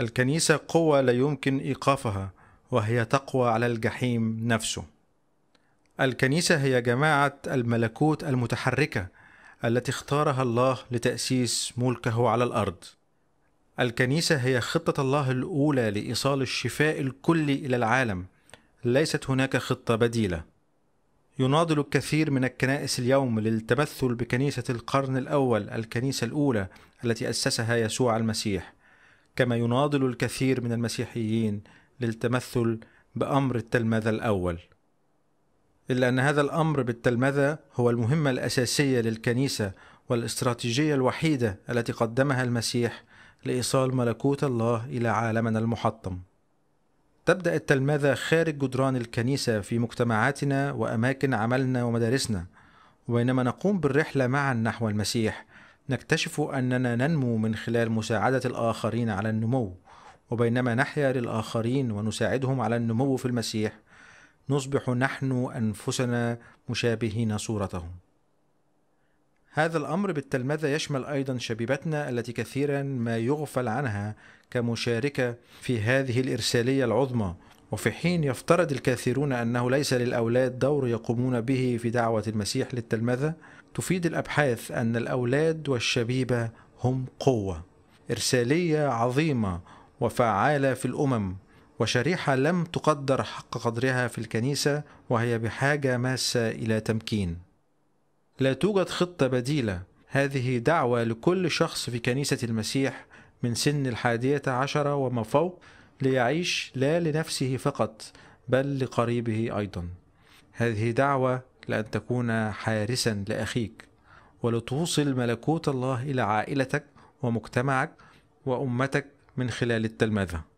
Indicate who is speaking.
Speaker 1: الكنيسة قوة لا يمكن إيقافها وهي تقوى على الجحيم نفسه الكنيسة هي جماعة الملكوت المتحركة التي اختارها الله لتأسيس ملكه على الأرض الكنيسة هي خطة الله الأولى لإيصال الشفاء الكلي إلى العالم ليست هناك خطة بديلة يناضل الكثير من الكنائس اليوم للتمثل بكنيسة القرن الأول الكنيسة الأولى التي أسسها يسوع المسيح كما يناضل الكثير من المسيحيين للتمثل بأمر التلمذة الأول إلا أن هذا الأمر بالتلمذة هو المهمة الأساسية للكنيسة والاستراتيجية الوحيدة التي قدمها المسيح لإيصال ملكوت الله إلى عالمنا المحطم تبدأ التلمذة خارج جدران الكنيسة في مجتمعاتنا وأماكن عملنا ومدارسنا وبينما نقوم بالرحلة معا نحو المسيح نكتشف أننا ننمو من خلال مساعدة الآخرين على النمو وبينما نحيا للآخرين ونساعدهم على النمو في المسيح نصبح نحن أنفسنا مشابهين صورتهم هذا الأمر بالتلمذة يشمل أيضا شبيبتنا التي كثيرا ما يغفل عنها كمشاركة في هذه الإرسالية العظمى وفي حين يفترض الكثيرون أنه ليس للأولاد دور يقومون به في دعوة المسيح للتلمذة تفيد الأبحاث أن الأولاد والشبيبة هم قوة إرسالية عظيمة وفعالة في الأمم وشريحة لم تقدر حق قدرها في الكنيسة وهي بحاجة ماسة إلى تمكين. لا توجد خطة بديلة، هذه دعوة لكل شخص في كنيسة المسيح من سن الحادية عشرة وما فوق ليعيش لا لنفسه فقط بل لقريبه ايضا هذه دعوه لان تكون حارسا لاخيك ولتوصل ملكوت الله الى عائلتك ومجتمعك وامتك من خلال التلمذه